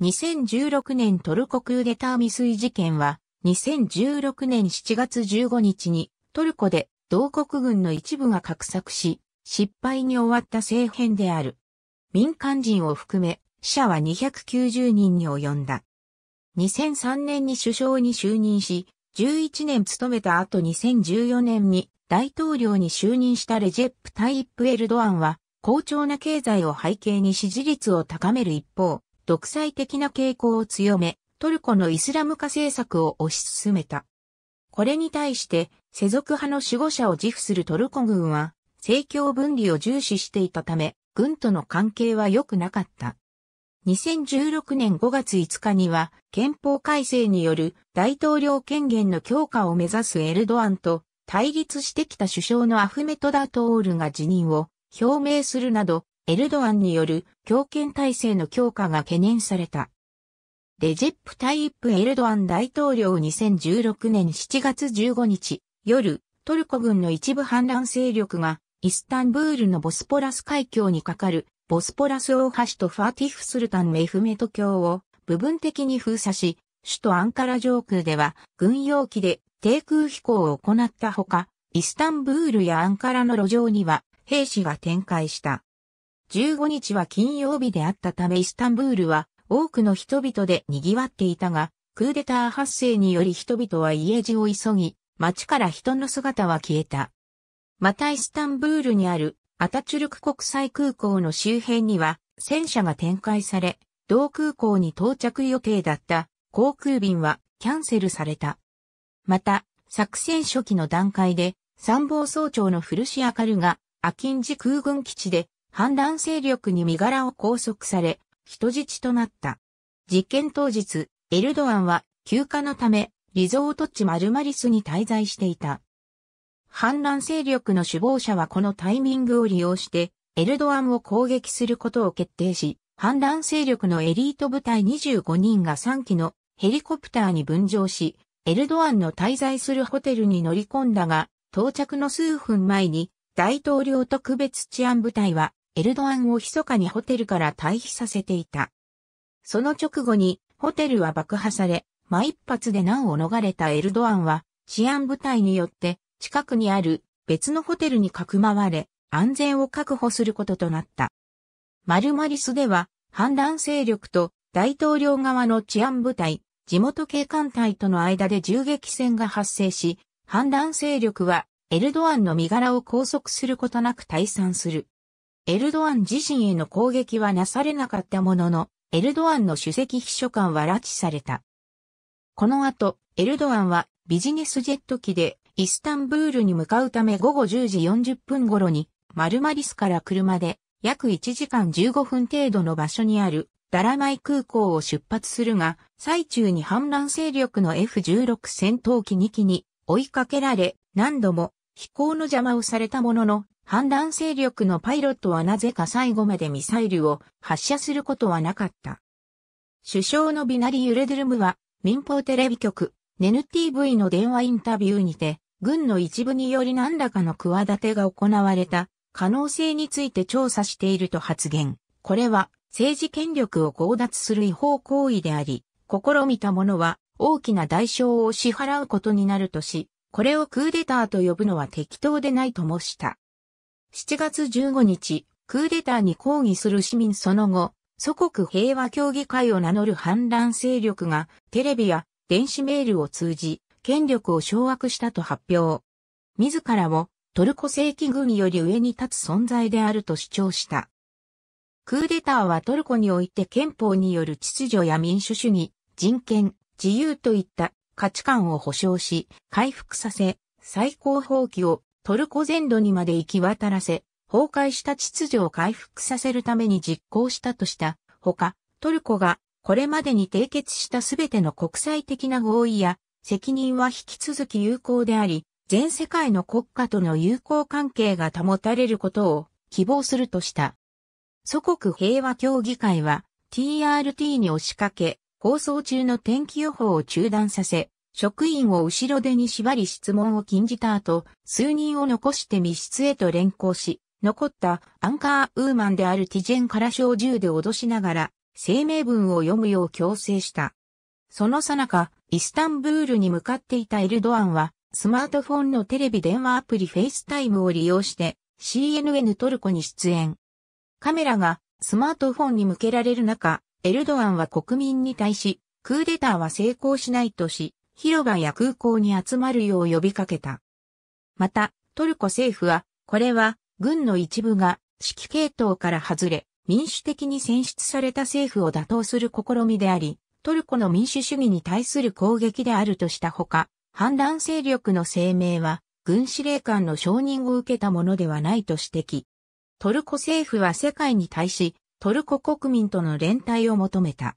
2016年トルコクーデター未遂事件は、2016年7月15日にトルコで同国軍の一部が格索し、失敗に終わった政変である。民間人を含め、死者は290人に及んだ。2003年に首相に就任し、11年務めた後2014年に大統領に就任したレジェップ・タイップ・エルドアンは、好調な経済を背景に支持率を高める一方、独裁的な傾向を強め、トルコのイスラム化政策を推し進めた。これに対して、世俗派の守護者を自負するトルコ軍は、政教分離を重視していたため、軍との関係は良くなかった。2016年5月5日には、憲法改正による大統領権限の強化を目指すエルドアンと、対立してきた首相のアフメトダトールが辞任を表明するなど、エルドアンによる強権体制の強化が懸念された。レジェプタイップ・エルドアン大統領2016年7月15日夜、トルコ軍の一部反乱勢力がイスタンブールのボスポラス海峡に架かるボスポラス大橋とファーティフスルタン・メフメト峡を部分的に封鎖し、首都アンカラ上空では軍用機で低空飛行を行ったほか、イスタンブールやアンカラの路上には兵士が展開した。15日は金曜日であったためイスタンブールは多くの人々で賑わっていたが、クーデター発生により人々は家路を急ぎ、街から人の姿は消えた。またイスタンブールにあるアタチュルク国際空港の周辺には戦車が展開され、同空港に到着予定だった航空便はキャンセルされた。また、作戦初期の段階で参謀総長のフルシアカルがアキンジ空軍基地で反乱勢力に身柄を拘束され、人質となった。実験当日、エルドアンは休暇のため、リゾート地マルマリスに滞在していた。反乱勢力の首謀者はこのタイミングを利用して、エルドアンを攻撃することを決定し、反乱勢力のエリート部隊25人が3機のヘリコプターに分乗し、エルドアンの滞在するホテルに乗り込んだが、到着の数分前に大統領特別治安部隊はエルドアンを密かにホテルから退避させていた。その直後にホテルは爆破され、ま、一発で難を逃れたエルドアンは治安部隊によって近くにある別のホテルにかくまわれ安全を確保することとなった。マルマリスでは反乱勢力と大統領側の治安部隊、地元警官隊との間で銃撃戦が発生し、反乱勢力はエルドアンの身柄を拘束することなく退散する。エルドアン自身への攻撃はなされなかったものの、エルドアンの首席秘書官は拉致された。この後、エルドアンはビジネスジェット機でイスタンブールに向かうため午後10時40分頃にマルマリスから車で約1時間15分程度の場所にあるダラマイ空港を出発するが、最中に反乱勢力の F16 戦闘機2機に追いかけられ、何度も飛行の邪魔をされたものの、反乱勢力のパイロットはなぜか最後までミサイルを発射することはなかった。首相のビナリ・ユレドゥルムは民放テレビ局、ネヌ TV の電話インタビューにて、軍の一部により何らかの企てが行われた可能性について調査していると発言。これは政治権力を強奪する違法行為であり、試みた者は大きな代償を支払うことになるとし、これをクーデターと呼ぶのは適当でないともした。7月15日、クーデターに抗議する市民その後、祖国平和協議会を名乗る反乱勢力がテレビや電子メールを通じ権力を掌握したと発表。自らをトルコ正規軍より上に立つ存在であると主張した。クーデターはトルコにおいて憲法による秩序や民主主義、人権、自由といった価値観を保障し、回復させ、最高法規をトルコ全土にまで行き渡らせ、崩壊した秩序を回復させるために実行したとしたほか、トルコがこれまでに締結したすべての国際的な合意や責任は引き続き有効であり、全世界の国家との友好関係が保たれることを希望するとした。祖国平和協議会は TRT に押しかけ、放送中の天気予報を中断させ、職員を後ろ手に縛り質問を禁じた後、数人を残して密室へと連行し、残ったアンカーウーマンであるティジェンから小銃で脅しながら、声明文を読むよう強制した。そのさなか、イスタンブールに向かっていたエルドアンは、スマートフォンのテレビ電話アプリフェイスタイムを利用して、CNN トルコに出演。カメラがスマートフォンに向けられる中、エルドアンは国民に対し、クーデターは成功しないとし、広場や空港に集まるよう呼びかけた。また、トルコ政府は、これは、軍の一部が、指揮系統から外れ、民主的に選出された政府を打倒する試みであり、トルコの民主主義に対する攻撃であるとしたほか、反乱勢力の声明は、軍司令官の承認を受けたものではないと指摘。トルコ政府は世界に対し、トルコ国民との連帯を求めた。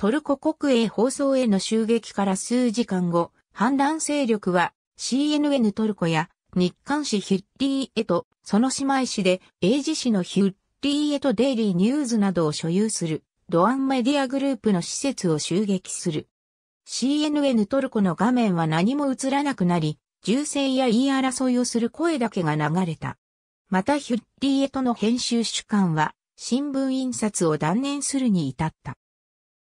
トルコ国営放送への襲撃から数時間後、反乱勢力は CNN トルコや日刊紙ヒュッリーへと、その姉妹紙で英字紙のヒュッリーへとデイリーニューズなどを所有するドアンメディアグループの施設を襲撃する。CNN トルコの画面は何も映らなくなり、銃声や言い争いをする声だけが流れた。またヒュッリーへとの編集主管は新聞印刷を断念するに至った。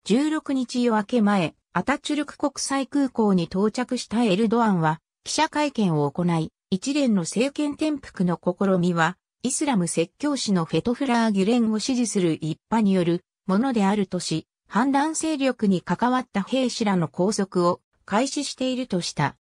16日夜明け前、アタチュルク国際空港に到着したエルドアンは、記者会見を行い、一連の政権転覆の試みは、イスラム説教師のフェトフラー・ギュレンを支持する一派によるものであるとし、反乱勢力に関わった兵士らの拘束を開始しているとした。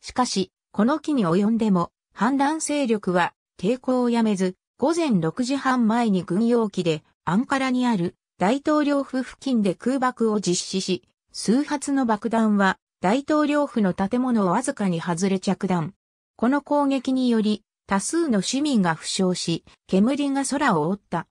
しかし、この期に及んでも、反乱勢力は抵抗をやめず、午前6時半前に軍用機でアンカラにある大統領府付近で空爆を実施し、数発の爆弾は大統領府の建物をわずかに外れ着弾。この攻撃により多数の市民が負傷し、煙が空を覆った。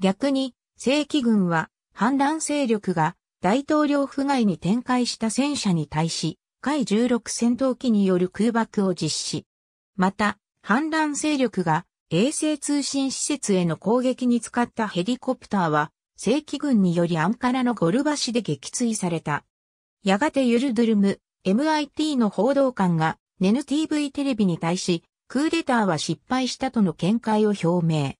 逆に、正規軍は反乱勢力が大統領府外に展開した戦車に対し、海16戦闘機による空爆を実施。また、反乱勢力が衛星通信施設への攻撃に使ったヘリコプターは正規軍によりアンカラのゴルバ市で撃墜された。やがてユルドゥルム、MIT の報道官が、ネヌ TV テレビに対し、クーデターは失敗したとの見解を表明。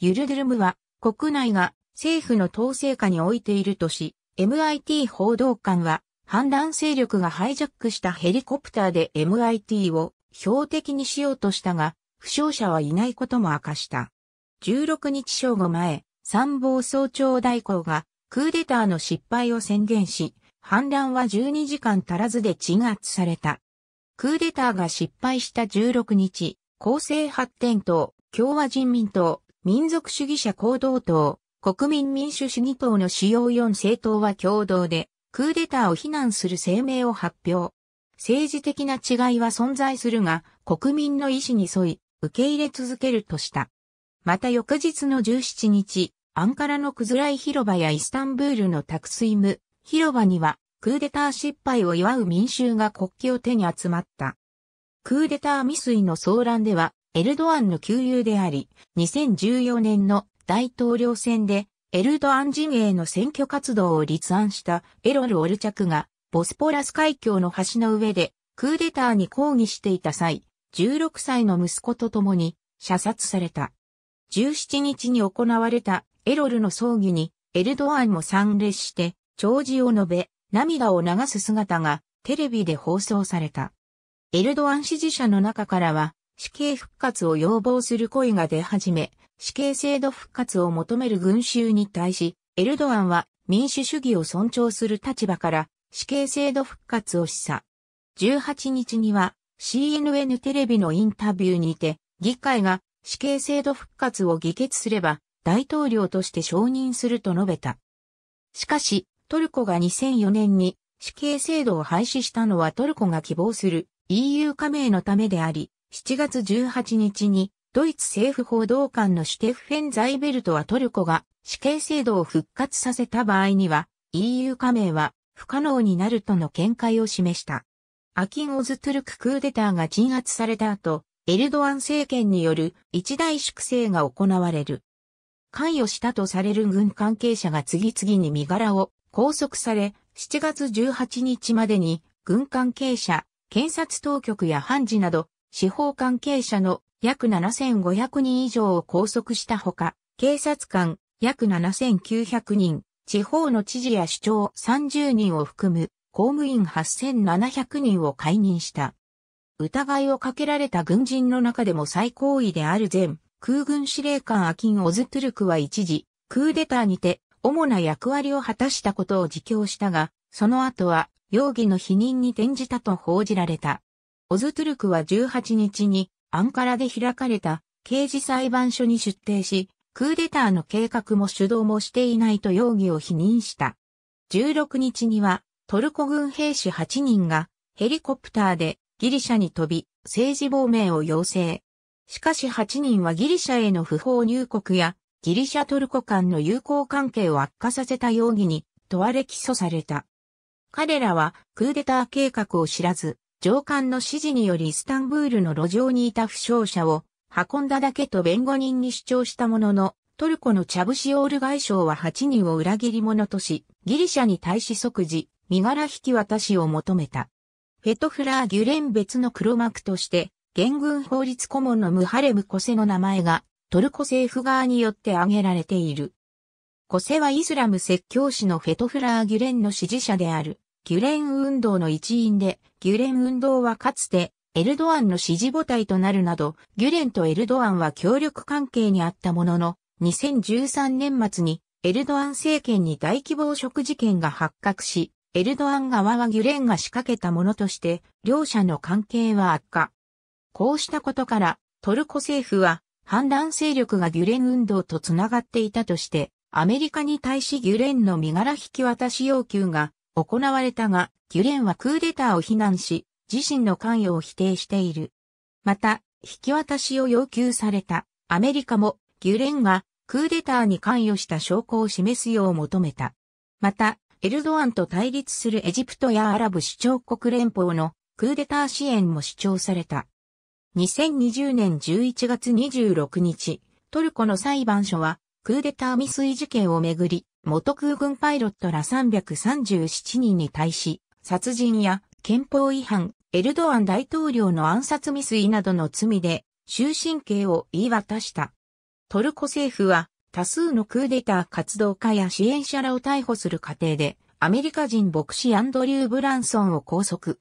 ユルドゥルムは、国内が政府の統制下に置いているとし、MIT 報道官は、反乱勢力がハイジャックしたヘリコプターで MIT を標的にしようとしたが、負傷者はいないことも明かした。16日正午前、参謀総長代行がクーデターの失敗を宣言し、反乱は12時間足らずで鎮圧された。クーデターが失敗した16日、公正発展党、共和人民党、民族主義者行動党、国民民主主義党の主要4政党は共同で、クーデターを非難する声明を発表。政治的な違いは存在するが、国民の意思に沿い、受け入れ続けるとした。また翌日の17日、アンカラのクズライ広場やイスタンブールのタクスイム広場にはクーデター失敗を祝う民衆が国旗を手に集まった。クーデター未遂の騒乱ではエルドアンの旧友であり、2014年の大統領選でエルドアン陣営の選挙活動を立案したエロル・オルチャクがボスポラス海峡の橋の上でクーデターに抗議していた際、16歳の息子と共に射殺された。17日に行われたエロルの葬儀にエルドアンも参列して、弔辞を述べ、涙を流す姿がテレビで放送された。エルドアン支持者の中からは、死刑復活を要望する声が出始め、死刑制度復活を求める群衆に対し、エルドアンは民主主義を尊重する立場から死刑制度復活を示唆。18日には CNN テレビのインタビューにて、議会が死刑制度復活を議決すれば大統領として承認すると述べた。しかし、トルコが2004年に死刑制度を廃止したのはトルコが希望する EU 加盟のためであり、7月18日にドイツ政府報道官のシュテフフェン・ザイベルトはトルコが死刑制度を復活させた場合には EU 加盟は不可能になるとの見解を示した。アキン・オズ・トゥルク・クーデターが鎮圧された後、エルドアン政権による一大粛清が行われる。関与したとされる軍関係者が次々に身柄を拘束され、7月18日までに軍関係者、検察当局や判事など、司法関係者の約7500人以上を拘束したほか、警察官約7900人、地方の知事や首長30人を含む公務員8700人を解任した。疑いをかけられた軍人の中でも最高位である前空軍司令官アキン・オズトゥルクは一時、クーデターにて主な役割を果たしたことを自供したが、その後は容疑の否認に転じたと報じられた。オズトゥルクは18日にアンカラで開かれた刑事裁判所に出廷し、クーデターの計画も主導もしていないと容疑を否認した。16日にはトルコ軍兵士8人がヘリコプターでギリシャに飛び政治亡命を要請。しかし8人はギリシャへの不法入国やギリシャトルコ間の友好関係を悪化させた容疑に問われ起訴された。彼らはクーデター計画を知らず、上官の指示によりイスタンブールの路上にいた負傷者を運んだだけと弁護人に主張したものの、トルコのチャブシオール外相は8人を裏切り者とし、ギリシャに対し即時、身柄引き渡しを求めた。フェトフラー・ギュレン別の黒幕として、元軍法律顧問のムハレム・コセの名前がトルコ政府側によって挙げられている。コセはイスラム説教師のフェトフラー・ギュレンの支持者である、ギュレン運動の一員で、ギュレン運動はかつてエルドアンの支持母体となるなど、ギュレンとエルドアンは協力関係にあったものの、2013年末にエルドアン政権に大規模汚職事件が発覚し、エルドアン側はギュレンが仕掛けたものとして、両者の関係は悪化。こうしたことから、トルコ政府は、反乱勢力がギュレン運動とつながっていたとして、アメリカに対しギュレンの身柄引き渡し要求が行われたが、ギュレンはクーデターを非難し、自身の関与を否定している。また、引き渡しを要求されたアメリカもギュレンがクーデターに関与した証拠を示すよう求めた。また、エルドアンと対立するエジプトやアラブ首長国連邦のクーデター支援も主張された。2020年11月26日、トルコの裁判所は、クーデター未遂事件をめぐり、元空軍パイロットら337人に対し、殺人や憲法違反、エルドアン大統領の暗殺未遂などの罪で、終身刑を言い渡した。トルコ政府は、多数のクーデター活動家や支援者らを逮捕する過程で、アメリカ人牧師アンドリュー・ブランソンを拘束。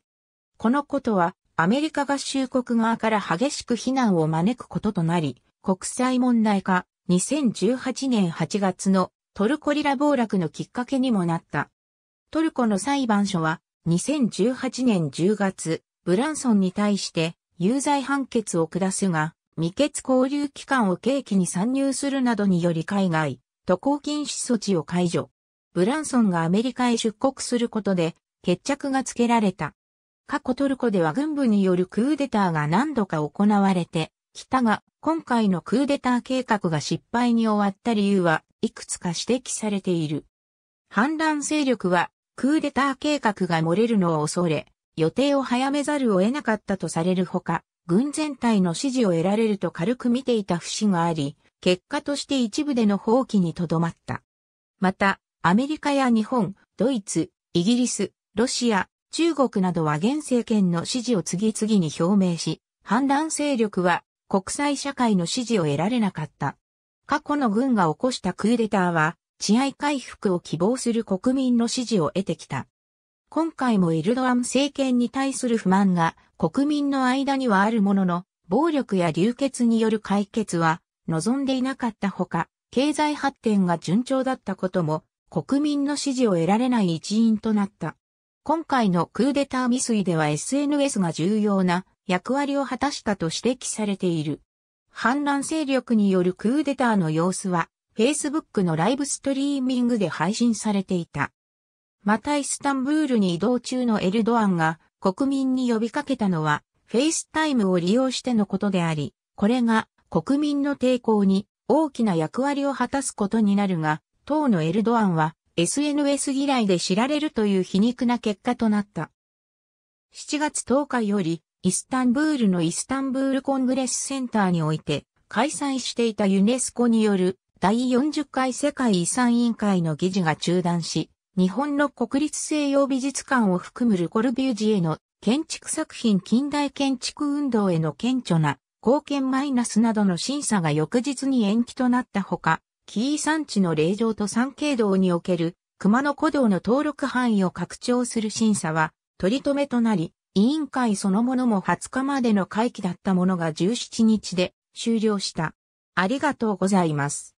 このことは、アメリカ合衆国側から激しく非難を招くこととなり、国際問題化、2018年8月のトルコリラ暴落のきっかけにもなった。トルコの裁判所は2018年10月、ブランソンに対して有罪判決を下すが、未決交流期間を契機に参入するなどにより海外、渡航禁止措置を解除。ブランソンがアメリカへ出国することで決着がつけられた。過去トルコでは軍部によるクーデターが何度か行われてきたが、今回のクーデター計画が失敗に終わった理由はいくつか指摘されている。反乱勢力はクーデター計画が漏れるのを恐れ、予定を早めざるを得なかったとされるほか、軍全体の支持を得られると軽く見ていた節があり、結果として一部での放棄にとどまった。また、アメリカや日本、ドイツ、イギリス、ロシア、中国などは現政権の支持を次々に表明し、反乱勢力は国際社会の支持を得られなかった。過去の軍が起こしたクーデターは、治安回復を希望する国民の支持を得てきた。今回もエルドアン政権に対する不満が国民の間にはあるものの、暴力や流血による解決は望んでいなかったほか、経済発展が順調だったことも国民の支持を得られない一因となった。今回のクーデター未遂では SNS が重要な役割を果たしたと指摘されている。反乱勢力によるクーデターの様子は、Facebook のライブストリーミングで配信されていた。またイスタンブールに移動中のエルドアンが国民に呼びかけたのは、フェイスタイムを利用してのことであり、これが国民の抵抗に大きな役割を果たすことになるが、当のエルドアンは SNS 嫌いで知られるという皮肉な結果となった。7月10日より、イスタンブールのイスタンブールコングレスセンターにおいて、開催していたユネスコによる第40回世界遺産委員会の議事が中断し、日本の国立西洋美術館を含むルコルビュージへの建築作品近代建築運動への顕著な貢献マイナスなどの審査が翌日に延期となったほか、紀伊山地の霊場と山系道における熊野古道の登録範囲を拡張する審査は取り留めとなり、委員会そのものも20日までの会期だったものが17日で終了した。ありがとうございます。